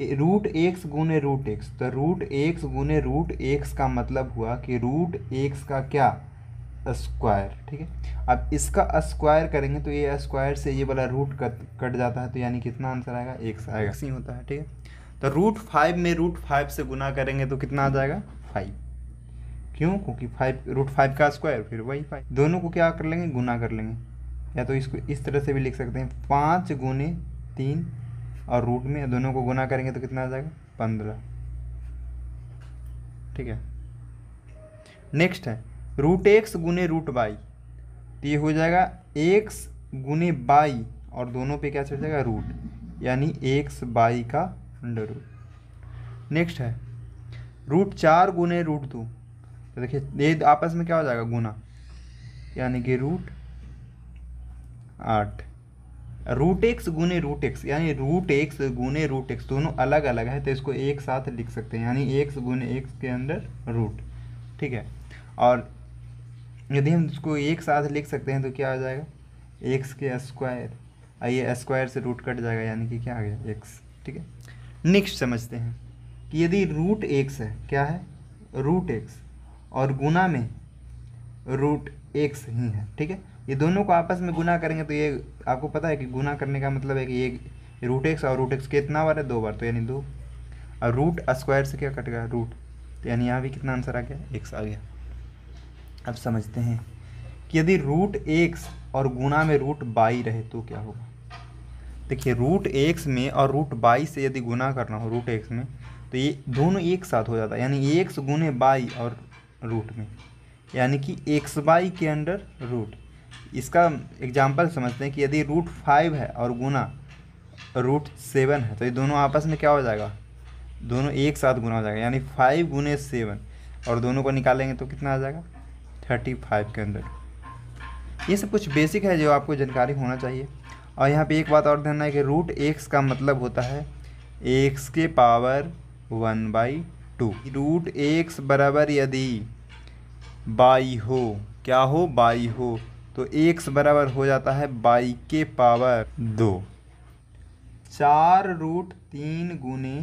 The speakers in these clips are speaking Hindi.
रूट एक्स गुने रूट एक्स तो रूट एक्स गुने रूट एक्स का मतलब हुआ कि रूट एक्स का क्या स्क्वायर ठीक है अब इसका स्क्वायर करेंगे तो ये स्क्वायर से ये वाला रूट कट कट जाता है तो यानी कितना आंसर आएगा एक्स आएगा सी होता है ठीक है तो रूट फाइव में रूट फाइव से गुना करेंगे तो कितना आ जाएगा फाइव क्यों क्योंकि फाइव रूट फाइव का स्क्वायर फिर वही फाइव दोनों को क्या कर लेंगे गुना कर लेंगे या तो इसको इस तरह से भी लिख सकते हैं पाँच गुने तीन और रूट में दोनों को गुना करेंगे तो कितना आ जाएगा पंद्रह ठीक है नेक्स्ट है रूट एक्स गुने रूट बाई तो ये हो जाएगा एक्स गुने बाई और दोनों पे क्या चल जाएगा रूट यानी एक्स बाई का अंडर रूट नेक्स्ट है रूट चार गुने रूट दो तो देखिए ये आपस में क्या हो जाएगा गुना यानी कि रूट आठ रूट एक्स गुने रूट एक्स यानी रूट एक्स गुने रूट एक्स दोनों अलग अलग है तो इसको एक साथ लिख सकते हैं यानी एक्स गुने एक्स के अंदर रूट ठीक है और यदि हम इसको एक साथ लिख सकते हैं तो क्या हो जाएगा एक्स के स्क्वायर आइए स्क्वायर से रूट कट जाएगा यानी कि क्या आ गया एक्स ठीक है नेक्स्ट समझते हैं कि यदि रूट एक्स है क्या है रूट एक्स और गुना में रूट एक्स ही है ठीक है ये दोनों को आपस में गुना करेंगे तो ये आपको पता है कि गुना करने का मतलब है कि ये रूट एक्स और रूट एक्स कितना बार है दो बार तो यानी दो और रूट स्क्वायर से क्या कट गया रूट तो यानी यहाँ भी कितना आंसर आ गया एक्स आ गया अब समझते हैं कि यदि रूट एक्स और गुना में रूट बाई रहे तो क्या होगा देखिए रूट एक्स में और रूट बाई से यदि गुना करना हो रूट एक्स में तो ये दोनों एक साथ हो जाता है यानी एक्स गुने बाई और रूट में यानी कि एक्स बाई के अंडर रूट इसका एग्जाम्पल समझते हैं कि यदि रूट फाइव है और गुना रूट सेवन है तो ये दोनों आपस में क्या हो जाएगा दोनों एक साथ गुना हो जाएगा यानी फाइव गुने सेवन और दोनों को निकालेंगे तो कितना आ जाएगा थर्टी फाइव के अंदर ये सब कुछ बेसिक है जो आपको जानकारी होना चाहिए और यहाँ पे एक बात और ध्यान है कि रूट एक्स का मतलब होता है एक्स के power one by two root x बराबर यदि बाई हो क्या हो बाई हो तो एक्स बराबर हो जाता है बाई के पावर दो चार रूट तीन गुने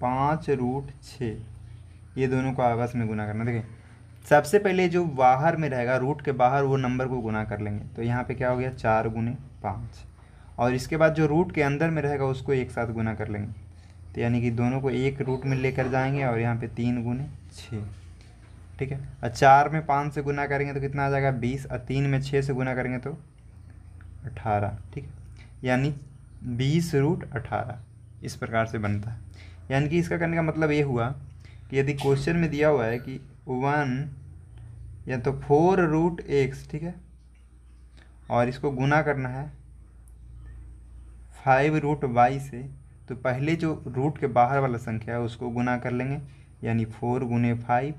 पाँच रूट छः ये दोनों को आपस में गुना करना देखें सबसे पहले जो बाहर में रहेगा रूट के बाहर वो नंबर को गुना कर लेंगे तो यहाँ पे क्या हो गया चार गुने पाँच और इसके बाद जो रूट के अंदर में रहेगा उसको एक साथ गुना कर लेंगे तो यानी कि दोनों को एक रूट में लेकर जाएंगे और यहाँ पे तीन गुने छः ठीक है और चार में पाँच से गुना करेंगे तो कितना आ जाएगा बीस और तीन में छः से गुना करेंगे तो अठारह ठीक है यानी बीस रूट अठारह इस प्रकार से बनता है यानी कि इसका करने का मतलब ये हुआ कि यदि क्वेश्चन में दिया हुआ है कि वन या तो फोर रूट एक्स ठीक है और इसको गुना करना है फाइव रूट वाई से तो पहले जो रूट के बाहर वाला संख्या है उसको गुना कर लेंगे यानी फोर गुने फाइव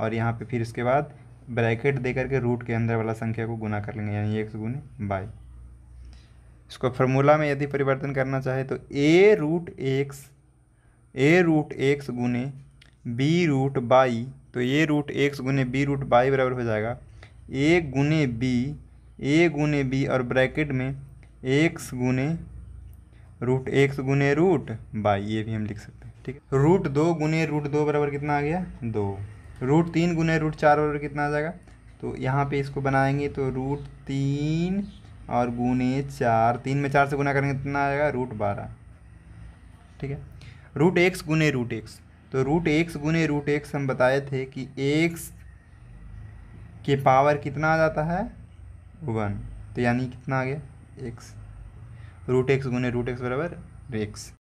और यहाँ पे फिर उसके बाद ब्रैकेट दे करके रूट के अंदर वाला संख्या को गुना कर लेंगे यानी एक्स गुने बाई इसको फॉर्मूला में यदि परिवर्तन करना चाहे तो a root x a root x गुने बी रूट बाई तो ए रूट एक्स गुने बी रूट बाई बराबर हो जाएगा ए गुने बी ए गुने बी और ब्रैकेट में एक्स गुने रूट एक्स गुने रूट बाई ये भी हम लिख सकते हैं ठीक है रूट दो गुने रूट दो बराबर कितना आ गया दो रूट तीन गुने रूट चार और कितना आ जाएगा तो यहाँ पे इसको बनाएंगे तो रूट तीन और गुने चार तीन में चार से गुना करेंगे तो कितना आ जाएगा रूट बारह ठीक है रूट एक्स गुने रूट एक्स तो रूट एक्स गुने रूट एक्स हम बताए थे कि एक्स के पावर कितना आ जाता है वन तो यानी कितना आ गया एक्स रूट एक्स गुने रूट एक्स बराबर एक्स